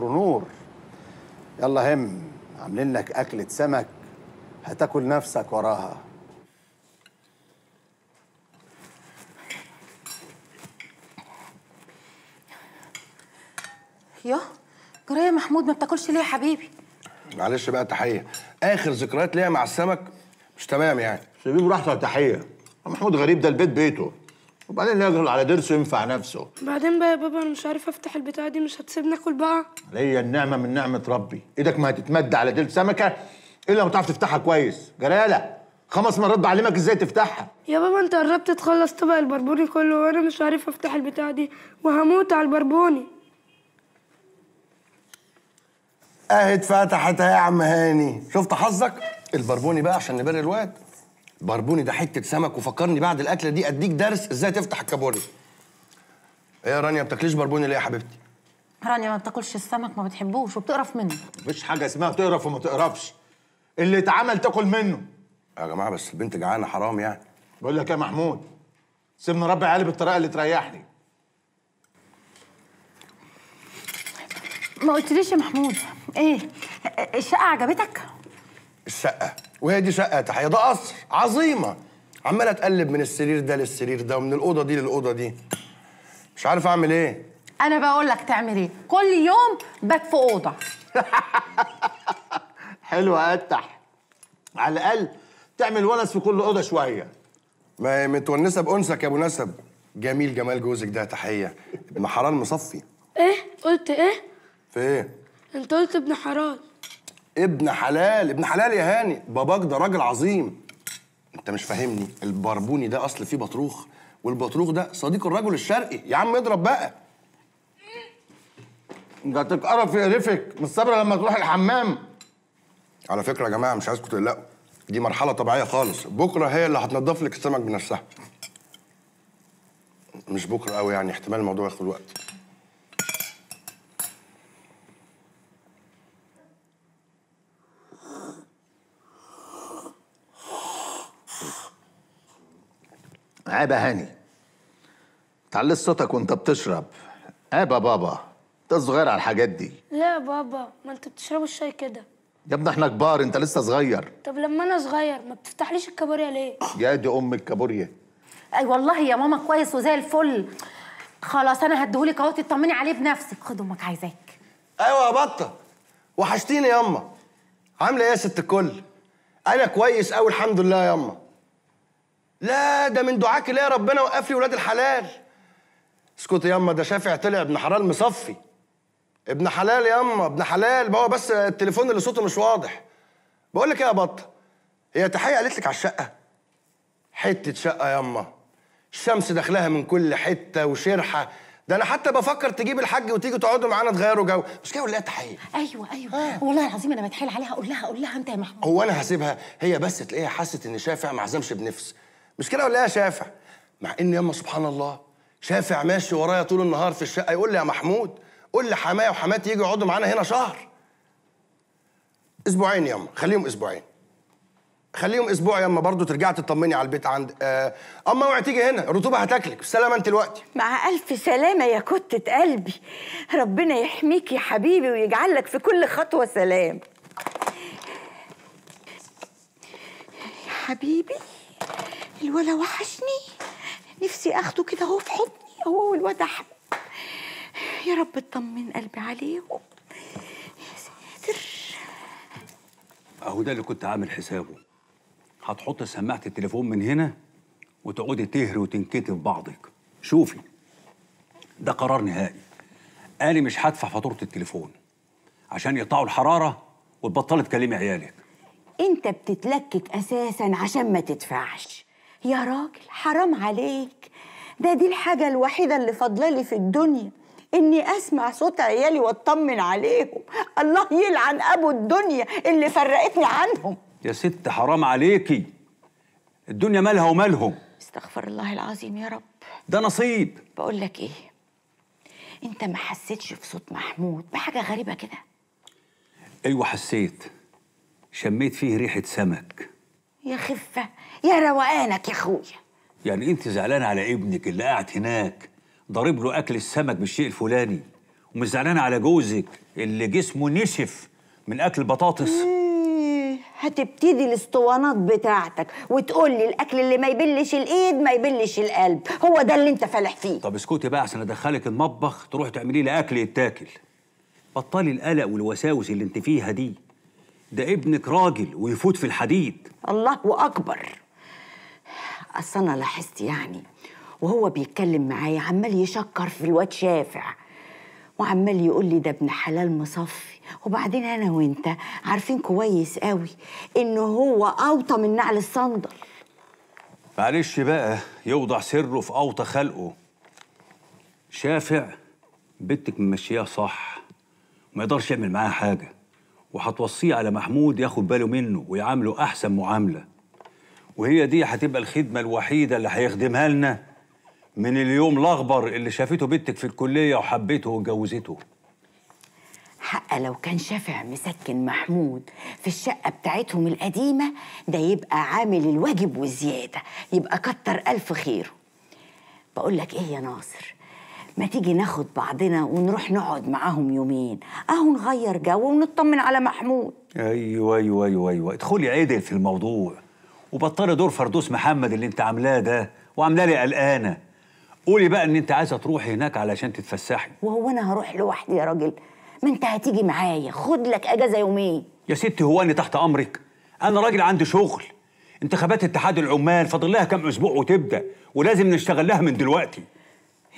صخر نور يلا هم عاملين لك أكلة سمك هتاكل نفسك وراها ياه جرايه محمود ما بتاكلش ليه يا حبيبي معلش بقى تحيه اخر ذكريات ليا مع السمك مش تمام يعني سيبيه براحته تحيه محمود غريب ده البيت بيته وبعدين يجهل على درسه ينفع نفسه بعدين بقى يا بابا انا مش عارف افتح البتاعه دي مش هتسيبني اكل بقى عليا النعمه من نعمه ربي ايدك ما هتتمد على ديل سمكه الا ما تعرف تفتحها كويس جلاله خمس مرات بعلمك ازاي تفتحها يا بابا انت قربت تخلص طبق البربوني كله وانا مش عارف افتح البتاعه دي وهموت على البربوني اهي اتفتحت يا عم هاني شفت حظك البربوني بقى عشان نبرر الواد بربوني ده حته سمك وفكرني بعد الاكله دي اديك درس ازاي تفتح الكابوري ايه يا رانيا ما بتاكليش بربوني ليه يا حبيبتي رانيا ما بتاكلش السمك ما بتحبوش وبتقرف منه مفيش حاجه اسمها تقرف وما تقرفش اللي اتعمل تاكل منه يا جماعه بس البنت جعانه حرام يعني بقول لك يا محمود سيبني ربي عيالي بالطريقه اللي تريحني ما قلتليش يا محمود ايه الشقه عجبتك الشقه وهي دي شقه تحيه ده قصر عظيمه عماله اتقلب من السرير ده للسرير ده ومن الاوضه دي للاوضه دي مش عارف اعمل ايه انا بقول لك تعمل ايه كل يوم بات في اوضه حلو اتح على الاقل تعمل ونس في كل اوضه شويه ما متونسه بانسك يا ابو نسب جميل جمال جوزك ده تحيه ابن حرام مصفي ايه قلت ايه في ايه انت قلت ابن حرام ابن حلال ابن حلال يا هاني باباك ده راجل عظيم انت مش فاهمني البربوني ده اصل فيه بطروخ والبطروخ ده صديق الرجل الشرقي يا عم اضرب بقى ده تتقرف يا رفك مش صابره لما تروح الحمام على فكره يا جماعه مش عايزكم تقلقوا دي مرحله طبيعيه خالص بكره هي اللي هتنضف لك السمك بنفسها مش بكره قوي يعني احتمال الموضوع ياخد وقت عابا هاني تعلي صوتك وانت بتشرب عابا إيه بابا انت صغير على الحاجات دي لا يا بابا ما انت بتشربوا الشاي كده يا ابني احنا كبار انت لسه صغير طب لما انا صغير ما بتفتحليش الكابوريا ليه يا دي ام الكابوريا اي والله يا ماما كويس وزي الفل خلاص انا هديهولك اهو تطمني عليه بنفسك خد امك عايزاك ايوه يا بطه وحشتيني يا امه عامله ايه يا ست الكل انا كويس قوي الحمد لله يا امه لا ده من دعاك ليه ربنا وقف لي ولاد الحلال اسكت ياما ده شافع طلع ابن حلال مصفي ابن حلال ياما ابن حلال هو بس التليفون اللي صوته مش واضح بقول لك ايه يا بطه هي تحيه قالت لك على الشقه حته شقه ياما الشمس داخلها من كل حته وشرحه ده انا حتى بفكر تجيب الحاج وتيجي تقعدوا معانا تغيروا جو مش كده ولا تحيه ايوه ايوه آه. والله العظيم انا بتحيل عليها اقول لها اقول لها انت يا محمود هو انا هسيبها هي بس تلاقيها حست ان شافع ما عزمش بنفس مش كده ولا ايه يا شافع مع ان ياما سبحان الله شافع ماشي ورايا طول النهار في الشقه يقول لي يا محمود قول لي حمايه وحماتي يجوا يقعدوا معانا هنا شهر اسبوعين ياما خليهم اسبوعين خليهم اسبوع ياما برضه ترجعي تطمني على البيت عند آه، اما اوعي تيجي هنا الرطوبه هتاكلك بالسلامه انت دلوقتي مع الف سلامه يا كتة قلبي ربنا يحميك يا حبيبي ويجعل لك في كل خطوه سلام يا حبيبي الولا وحشني نفسي اخده كده اهو في حضني هو والواد احمد يا رب تطمن قلبي عليه يا ساتر اهو ده اللي كنت عامل حسابه هتحط سماعه التليفون من هنا وتقعدي تهري وتنكتي في بعضك شوفي ده قرار نهائي قالي مش هدفع فاتوره التليفون عشان يقطعوا الحراره وتبطلي تكلمي عيالك انت بتتلكك اساسا عشان ما تدفعش يا راجل حرام عليك ده دي الحاجة الوحيدة اللي فضلالي في الدنيا إني أسمع صوت عيالي وأطمن عليهم الله يلعن أبو الدنيا اللي فرقتني عنهم يا ست حرام عليكي الدنيا مالها ومالهم استغفر الله العظيم يا رب ده نصيب بقول لك ايه انت ما حسيتش في صوت محمود بحاجه غريبه كده ايوه حسيت شميت فيه ريحه سمك خفه يا روقانك يا اخويا يعني انت زعلانه على ابنك اللي قاعد هناك ضارب له اكل السمك بالشيء الفلاني ومش زعلانه على جوزك اللي جسمه نشف من اكل البطاطس إيه، هتبتدي الاسطوانات بتاعتك وتقول لي الاكل اللي ما يبلش الايد ما يبلش القلب هو ده اللي انت فالح فيه طب اسكتي بقى عشان ادخلك المطبخ تروحي تعملي لي اكل يتاكل بطلي القلق والوساوس اللي انت فيها دي ده ابنك راجل ويفوت في الحديد الله أكبر أصل أنا لاحظت يعني وهو بيتكلم معايا عمال يشكر في الواد شافع وعمال يقول لي ده ابن حلال مصفي وبعدين انا وانت عارفين كويس قوي ان هو اوطى من نعل الصندل معلش بقى يوضع سره في اوطى خلقه شافع بنتك ممشيها صح ما يقدرش يعمل معاها حاجه وهتوصيه على محمود ياخد باله منه ويعامله احسن معامله وهي دي هتبقى الخدمه الوحيده اللي هيخدمها لنا من اليوم الاخبر اللي شافته بنتك في الكليه وحبته واتجوزته حق لو كان شافع مسكن محمود في الشقة بتاعتهم القديمة ده يبقى عامل الواجب والزيادة يبقى كتر ألف خيره بقول لك إيه يا ناصر ما تيجي ناخد بعضنا ونروح نقعد معاهم يومين اهو نغير جو ونطمن على محمود ايوه ايوه ايوه ايوه ادخلي عدل في الموضوع وبطلي دور فردوس محمد اللي انت عاملاه ده وعاملاه لي قلقانه قولي بقى ان انت عايزه تروحي هناك علشان تتفسحي وهو انا هروح لوحدي يا راجل ما انت هتيجي معايا خد لك اجازه يومين يا ستي هو انا تحت امرك انا راجل عندي شغل انتخابات اتحاد العمال فاضل لها كام اسبوع وتبدا ولازم نشتغل لها من دلوقتي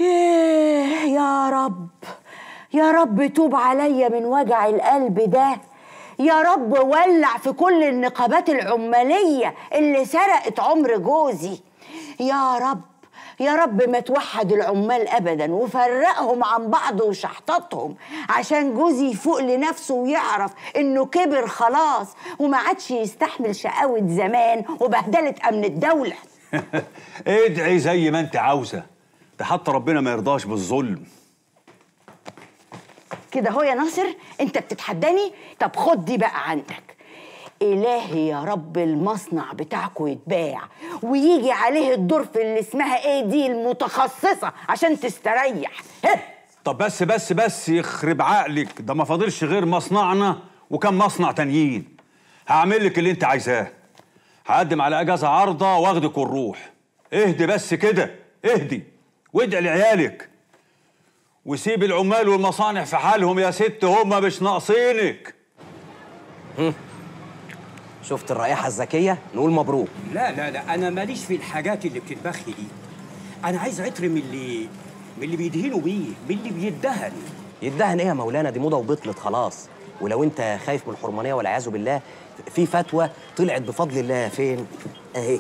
إيه، يا رب يا رب توب عليا من وجع القلب ده يا رب ولع في كل النقابات العمالية اللي سرقت عمر جوزي يا رب يا رب ما توحد العمال ابدا وفرقهم عن بعض وشحططهم عشان جوزي يفوق لنفسه ويعرف انه كبر خلاص وما عادش يستحمل شقاوه زمان وبهدله امن الدوله ادعي زي ما انت عاوزه ده حتى ربنا ما يرضاش بالظلم كده هو يا ناصر انت بتتحداني طب خد دي بقى عندك إلهي يا رب المصنع بتاعكو يتباع ويجي عليه الدور في اللي اسمها ايه دي المتخصصة عشان تستريح طب بس بس بس يخرب عقلك ده ما فاضلش غير مصنعنا وكم مصنع تانيين هعمل لك اللي انت عايزاه هقدم على اجازة عارضة واخدك ونروح اهدي بس كده اهدي وادعي لعيالك وسيب العمال والمصانع في حالهم يا ست هما مش ناقصينك شفت الرائحة الذكية؟ نقول مبروك لا لا لا أنا ماليش في الحاجات اللي بتتبخي دي أنا عايز عطر من اللي من اللي بيدهنوا بيه من اللي بيدهن يدهن إيه يا مولانا دي موضة وبطلت خلاص ولو أنت خايف من الحرمانية والعياذ بالله في فتوى طلعت بفضل الله فين؟ أهي